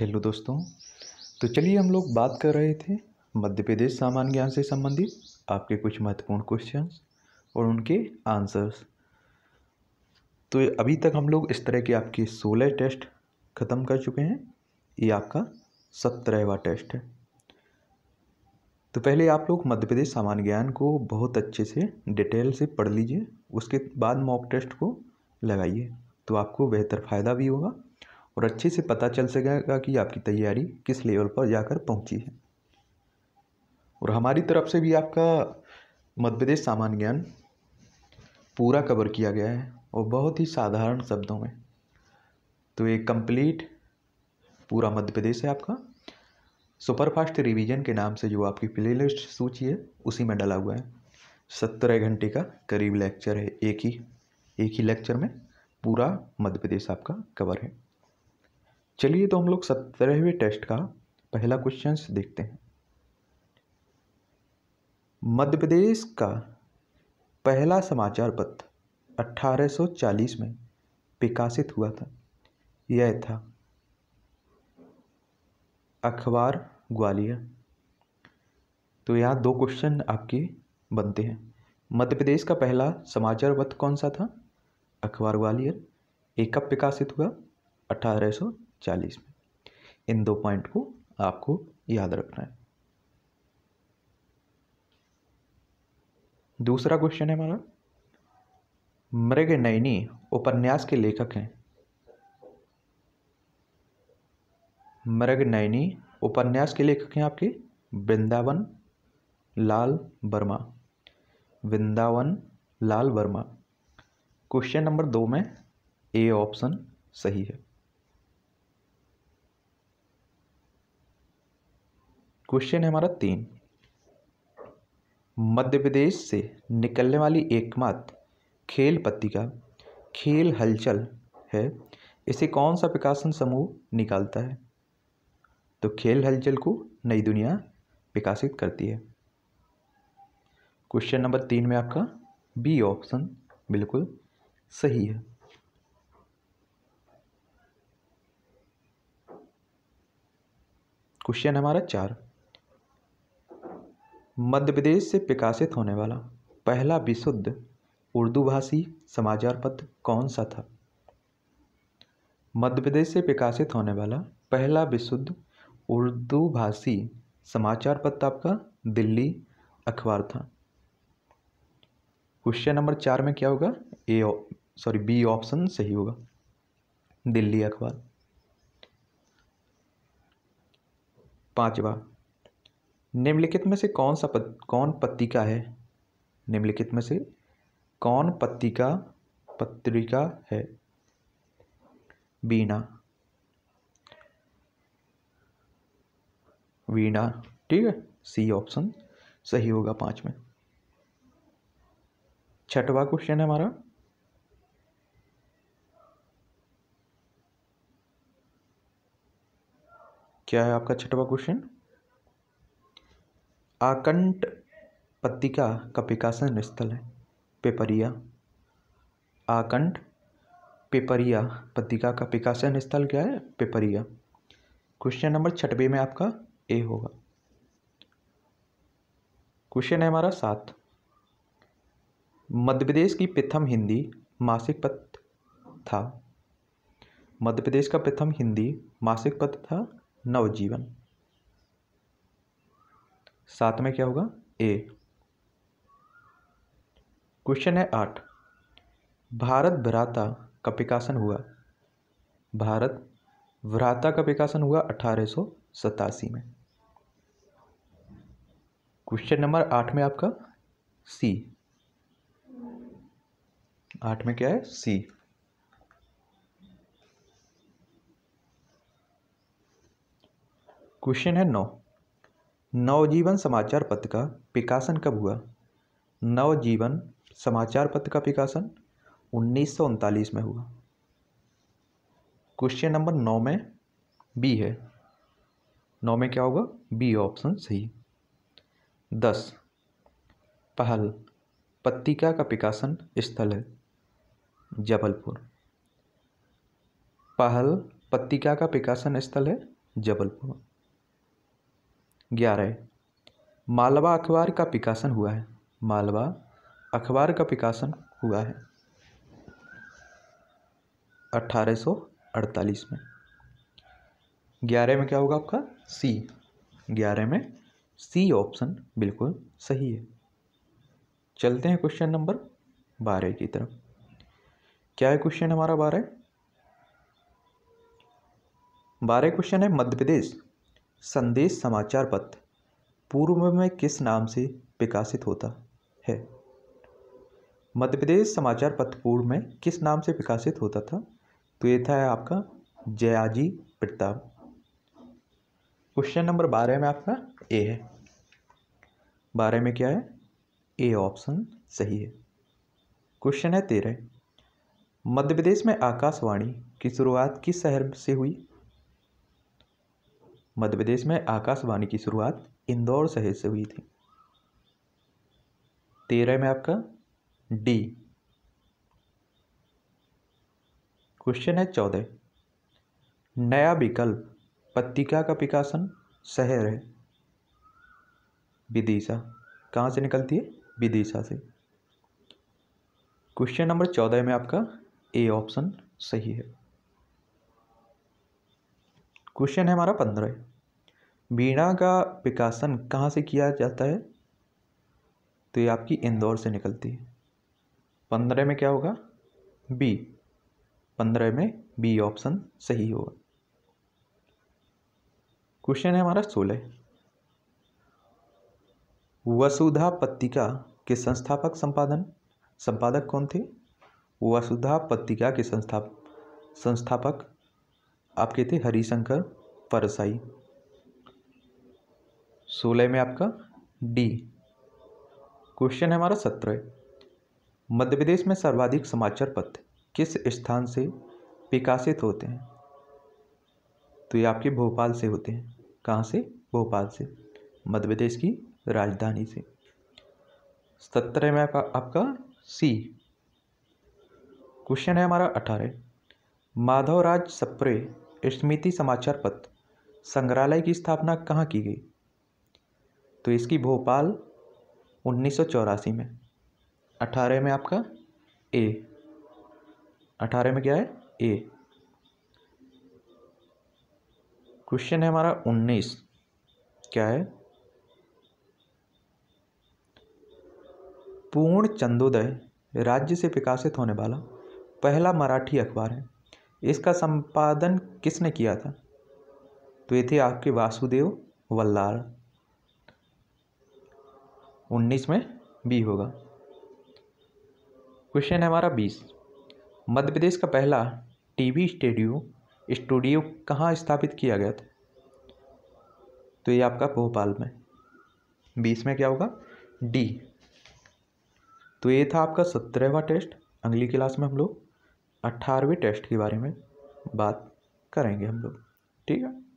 hello दोस्तों तो चलिए हम लोग बात कर रहे थे मध्य प्रदेश सामान्य ज्ञान से संबंधित आपके कुछ महत्वपूर्ण क्वेश्चंस और उनके आंसर्स तो अभी तक हम लोग इस तरह के आपके सोलह टेस्ट ख़त्म कर चुके हैं ये आपका सत्रहवा टेस्ट है तो पहले आप लोग मध्य प्रदेश सामान्य ज्ञान को बहुत अच्छे से डिटेल से पढ़ लीजिए उसके बाद मॉक टेस्ट को लगाइए तो आपको बेहतर फ़ायदा भी होगा और अच्छे से पता चल सकेगा कि आपकी तैयारी किस लेवल पर जाकर पहुंची है और हमारी तरफ से भी आपका मध्य प्रदेश सामान्य ज्ञान पूरा कवर किया गया है और बहुत ही साधारण शब्दों में तो ये कंप्लीट पूरा मध्य प्रदेश है आपका सुपरफास्ट रिवीजन के नाम से जो आपकी प्लेलिस्ट सूची है उसी में डाला हुआ है सत्तर घंटे का करीब लेक्चर है एक ही एक ही लेक्चर में पूरा मध्य प्रदेश आपका कवर है चलिए तो हम लोग सत्रहवें टेस्ट का पहला क्वेश्चन देखते हैं मध्य प्रदेश का पहला समाचार पत्र 1840 में प्रकाशित हुआ था यह था अखबार ग्वालियर तो यहाँ दो क्वेश्चन आपके बनते हैं मध्य प्रदेश का पहला समाचार पत्र कौन सा था अखबार ग्वालियर एक कब प्रकाशित हुआ अठारह चालीस में इन दो पॉइंट को आपको याद रखना है दूसरा क्वेश्चन है हमारा मृग नयनी उपन्यास के लेखक हैं मृग नयनी उपन्यास के लेखक हैं आपके वृंदावन लाल वर्मा वृंदावन लाल वर्मा क्वेश्चन नंबर दो में ए ऑप्शन सही है क्वेश्चन है हमारा तीन मध्य प्रदेश से निकलने वाली एकमात्र खेल पत्रिका खेल हलचल है इसे कौन सा प्रकाशन समूह निकालता है तो खेल हलचल को नई दुनिया विकासित करती है क्वेश्चन नंबर तीन में आपका बी ऑप्शन बिल्कुल सही है क्वेश्चन हमारा चार मध्य प्रदेश से प्रकाशित होने वाला पहला विशुद्ध उर्दू भाषी समाचार पत्र कौन सा था मध्य प्रदेश से प्रकाशित होने वाला पहला विशुद्ध उर्दू भाषी समाचार पत्र आपका दिल्ली अखबार था क्वेश्चन नंबर चार में क्या होगा ए सॉरी बी ऑप्शन सही होगा दिल्ली अखबार पांचवा निम्नलिखित में से कौन सा पत, कौन पत्रिका है निम्नलिखित में से कौन पत्रिका पत्रिका है बीना वीणा ठीक है सी ऑप्शन सही होगा पांच में छठवा क्वेश्चन है हमारा क्या है आपका छठवा क्वेश्चन आकंट पत्तिका का प्रकाशन स्थल है पेपरिया आकंट पेपरिया पत्रिका का प्रकाशन स्थल क्या है पेपरिया क्वेश्चन नंबर छठवे में आपका ए होगा क्वेश्चन है हमारा सात मध्य प्रदेश की प्रथम हिंदी मासिक पत्र था मध्य प्रदेश का प्रथम हिंदी मासिक पत्र था नवजीवन सात में क्या होगा ए क्वेश्चन है आठ भारत भ्राता का विकासन हुआ भारत भ्राता का विकासन हुआ अठारह सतासी में क्वेश्चन नंबर आठ में आपका सी आठ में क्या है सी क्वेश्चन है नौ नवजीवन समाचार पत्र का प्रकाशन कब हुआ नवजीवन समाचार पत्र का प्रकाशन उन्नीस में हुआ क्वेश्चन नंबर नौ में बी है नौ में क्या होगा बी ऑप्शन सही दस पहल पत्रिका का प्रकाशन स्थल है जबलपुर पहल पत्रिका का प्रकाशन स्थल है जबलपुर ग्यारह मालवा अखबार का प्रकाशन हुआ है मालवा अखबार का प्रकाशन हुआ है सौ अड़तालीस में ग्यारह में क्या होगा आपका सी ग्यारह में सी ऑप्शन बिल्कुल सही है चलते हैं क्वेश्चन नंबर बारह की तरफ क्या है क्वेश्चन हमारा बारह बारह क्वेश्चन है मध्य प्रदेश संदेश समाचार पत्र पूर्व में किस नाम से विकासित होता है मध्य प्रदेश समाचार पत्र पूर्व में किस नाम से विकासित होता था तो ये था आपका जयाजी प्रताप क्वेश्चन नंबर बारह में आपका ए है बारह में क्या है ए ऑप्शन सही है क्वेश्चन है तेरह मध्य प्रदेश में आकाशवाणी की शुरुआत किस शहर से हुई मध्य प्रदेश में आकाशवाणी की शुरुआत इंदौर शहर से हुई थी तेरह में आपका डी क्वेश्चन है चौदह नया विकल्प पत्रिका का प्रकाशन शहर है विदिशा कहाँ से निकलती है विदिशा से क्वेश्चन नंबर चौदह में आपका ए ऑप्शन सही है क्वेश्चन है हमारा पंद्रह बीणा का विकासन कहाँ से किया जाता है तो ये आपकी इंदौर से निकलती है पंद्रह में क्या होगा बी पंद्रह में बी ऑप्शन सही होगा क्वेश्चन है हमारा सोलह वसुधा पत्रिका के संस्थापक संपादन संपादक कौन थे वसुधा पत्रिका के संस्थाप संस्थापक आपके थे हरिशंकर परसाई सोलह में आपका डी क्वेश्चन है हमारा सत्रह मध्य प्रदेश में सर्वाधिक समाचार पत्र किस स्थान से विकासित होते हैं तो ये आपके भोपाल से होते हैं कहाँ से भोपाल से मध्य प्रदेश की राजधानी से सत्रह में आपका आपका सी क्वेश्चन है हमारा अठारह माधवराज सप्रे स्मृति समाचार पत्र संग्रहालय की स्थापना कहाँ की गई तो इसकी भोपाल उन्नीस में अठारह में आपका ए अठारह में क्या है ए क्वेश्चन है हमारा उन्नीस क्या है पूर्ण चंदोदय राज्य से विकासित होने वाला पहला मराठी अखबार है इसका संपादन किसने किया था तो ये थे आपके वासुदेव वल्लार उन्नीस में बी होगा क्वेश्चन है हमारा बीस मध्य प्रदेश का पहला टीवी स्टेडियो स्टूडियो कहाँ स्थापित किया गया था तो ये आपका भोपाल में बीस में क्या होगा डी तो ये था आपका सत्रहवा टेस्ट अगली क्लास में हम लोग अट्ठारहवें टेस्ट के बारे में बात करेंगे हम लोग ठीक है